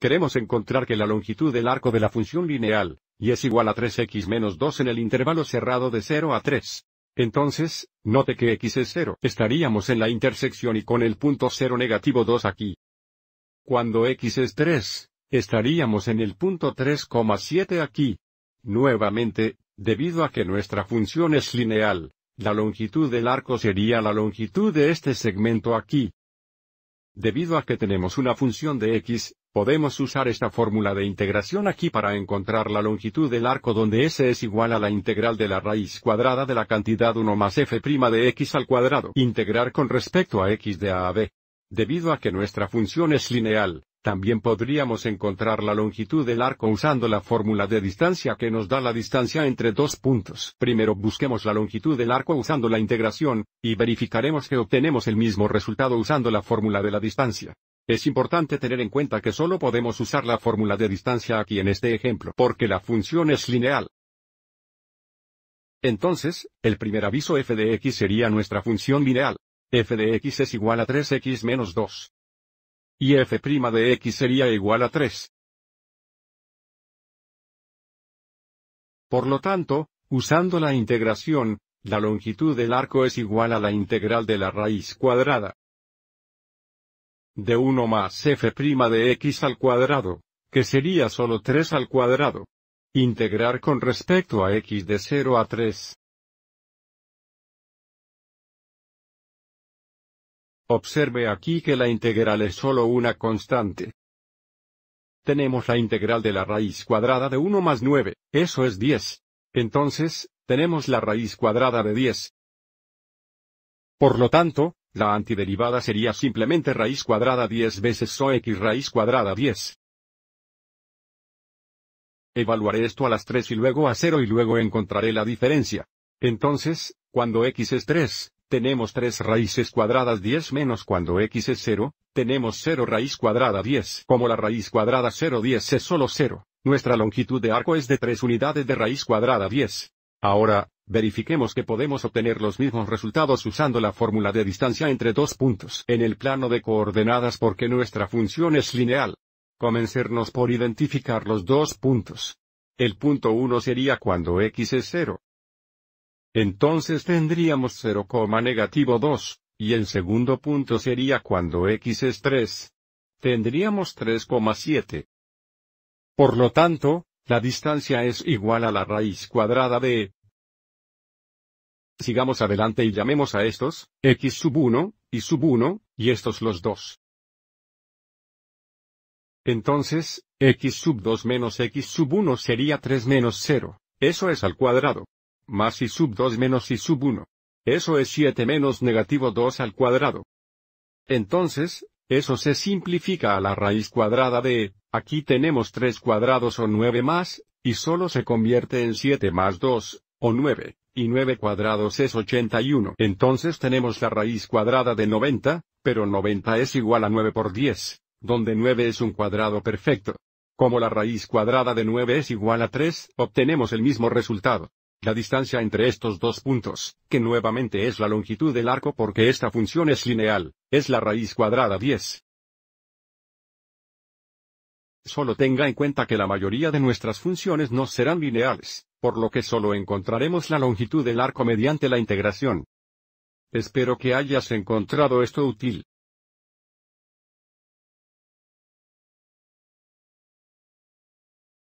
Queremos encontrar que la longitud del arco de la función lineal, y es igual a 3x menos 2 en el intervalo cerrado de 0 a 3. Entonces, note que x es 0. Estaríamos en la intersección y con el punto 0 negativo 2 aquí. Cuando x es 3, estaríamos en el punto 3,7 aquí. Nuevamente, debido a que nuestra función es lineal, la longitud del arco sería la longitud de este segmento aquí. Debido a que tenemos una función de x, Podemos usar esta fórmula de integración aquí para encontrar la longitud del arco donde S es igual a la integral de la raíz cuadrada de la cantidad 1 más f' de x al cuadrado. Integrar con respecto a x de a a b. Debido a que nuestra función es lineal, también podríamos encontrar la longitud del arco usando la fórmula de distancia que nos da la distancia entre dos puntos. Primero busquemos la longitud del arco usando la integración, y verificaremos que obtenemos el mismo resultado usando la fórmula de la distancia. Es importante tener en cuenta que solo podemos usar la fórmula de distancia aquí en este ejemplo porque la función es lineal. Entonces, el primer aviso f de x sería nuestra función lineal. f de x es igual a 3x menos 2. Y f' de x sería igual a 3. Por lo tanto, usando la integración, la longitud del arco es igual a la integral de la raíz cuadrada de 1 más f' de x al cuadrado, que sería solo 3 al cuadrado. Integrar con respecto a x de 0 a 3. Observe aquí que la integral es solo una constante. Tenemos la integral de la raíz cuadrada de 1 más 9, eso es 10. Entonces, tenemos la raíz cuadrada de 10. Por lo tanto, la antiderivada sería simplemente raíz cuadrada 10 veces o x raíz cuadrada 10. Evaluaré esto a las 3 y luego a 0 y luego encontraré la diferencia. Entonces, cuando x es 3, tenemos 3 raíces cuadradas 10 menos cuando x es 0, tenemos 0 raíz cuadrada 10. Como la raíz cuadrada 0 10 es solo 0, nuestra longitud de arco es de 3 unidades de raíz cuadrada 10. Ahora, verifiquemos que podemos obtener los mismos resultados usando la fórmula de distancia entre dos puntos en el plano de coordenadas porque nuestra función es lineal. Comencernos por identificar los dos puntos. El punto 1 sería cuando x es 0. Entonces tendríamos 0, negativo 2, y el segundo punto sería cuando x es 3. Tendríamos 3,7. Por lo tanto, la distancia es igual a la raíz cuadrada de Sigamos adelante y llamemos a estos, x sub 1, y sub 1, y estos los dos. Entonces, x sub 2 menos x sub 1 sería 3 menos 0, eso es al cuadrado. Más y sub 2 menos y sub 1. Eso es 7 menos negativo 2 al cuadrado. Entonces, eso se simplifica a la raíz cuadrada de, aquí tenemos 3 cuadrados o 9 más, y solo se convierte en 7 más 2, o 9, y 9 cuadrados es 81. Entonces tenemos la raíz cuadrada de 90, pero 90 es igual a 9 por 10, donde 9 es un cuadrado perfecto. Como la raíz cuadrada de 9 es igual a 3, obtenemos el mismo resultado. La distancia entre estos dos puntos, que nuevamente es la longitud del arco porque esta función es lineal, es la raíz cuadrada 10. Solo tenga en cuenta que la mayoría de nuestras funciones no serán lineales, por lo que solo encontraremos la longitud del arco mediante la integración. Espero que hayas encontrado esto útil.